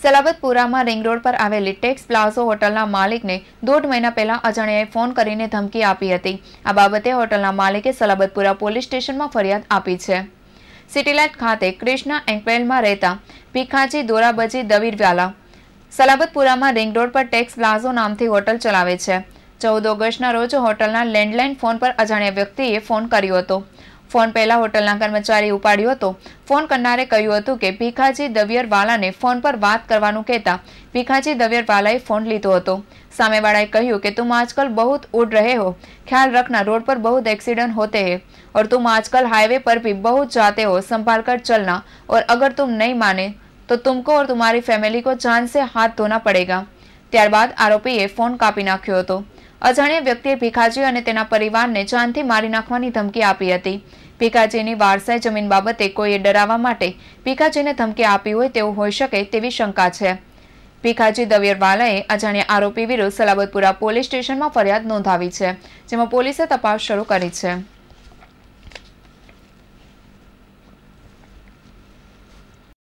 સલાબતપુરામાં ring road પર આવેલી tax palazzo હોટલના માલિકને દોઢ મહિના પહેલા અજાણ્યાએ ફોન કરીને ધમકી આપી હતી આ બાબતે હોટલના માલિકે સલાબતપુરા પોલીસ સ્ટેશનમાં ફરિયાદ આપી છે સિટીલાઇટ ખાતે ક્રિષ્ના એન્કવેલમાં રહેતા ભીખાજી દોરાબજી દવીરવ્યાલા સલાબતપુરામાં રિંગ રોડ પર ટેક્સ પ્લાઝો નામથી હોટલ ચલાવે છે ચૌદ ઓગસ્ટના રોજ હોટલના લેન્ડલાઇન ફોન પર અજાણ્યા વ્યક્તિએ ફોન કર્યો હતો ફોન પેલા હોટેલના કર્મચારી ઉપાડ્યો હતો ફોન કરનારે કહ્યું હતું કે પીખાજી દવિયરવાળાને ફોન પર વાત કરવાનું કહેતા પીખાજી દવિયરવાલાએ ફોન લીધો હતો સામેવાળાએ કહ્યું કે તું માંજકલ બહુટ ઉડ રહે હો ખ્યાલ રાખના રોડ પર બહુત એક્સિડન્ટ હોતે અને તું માંજકલ હાઈવે પર બહુત જાતે હો સંભાળકર ચાલના અને અગર તું નઈ માને તો તુમકો ઓર તમારી ફેમિલીકો ચાંદ સે હાથ દોના પડેગા ત્યાર બાદ આરપીએ ફોન કાપી નાખ્યો હતો અજાણ્યા વ્યક્તિએ ભીખાજી અને તેના પરિવારને જાનથી મારી નાખવાની ધમકી આપી હતી ભીખાજીની વારસાઈ જમીન બાબતે કોઈએ ડરાવવા માટે ભીખાજીને ધમકી આપી હોય તેવું હોઈ શકે તેવી શંકા છે ભીખાજી દવિયરવાલાએ અજાણ્યા આરોપી વિરુદ્ધ સલાબતપુરા પોલીસ સ્ટેશનમાં ફરિયાદ નોંધાવી છે જેમાં પોલીસે તપાસ શરૂ કરી છે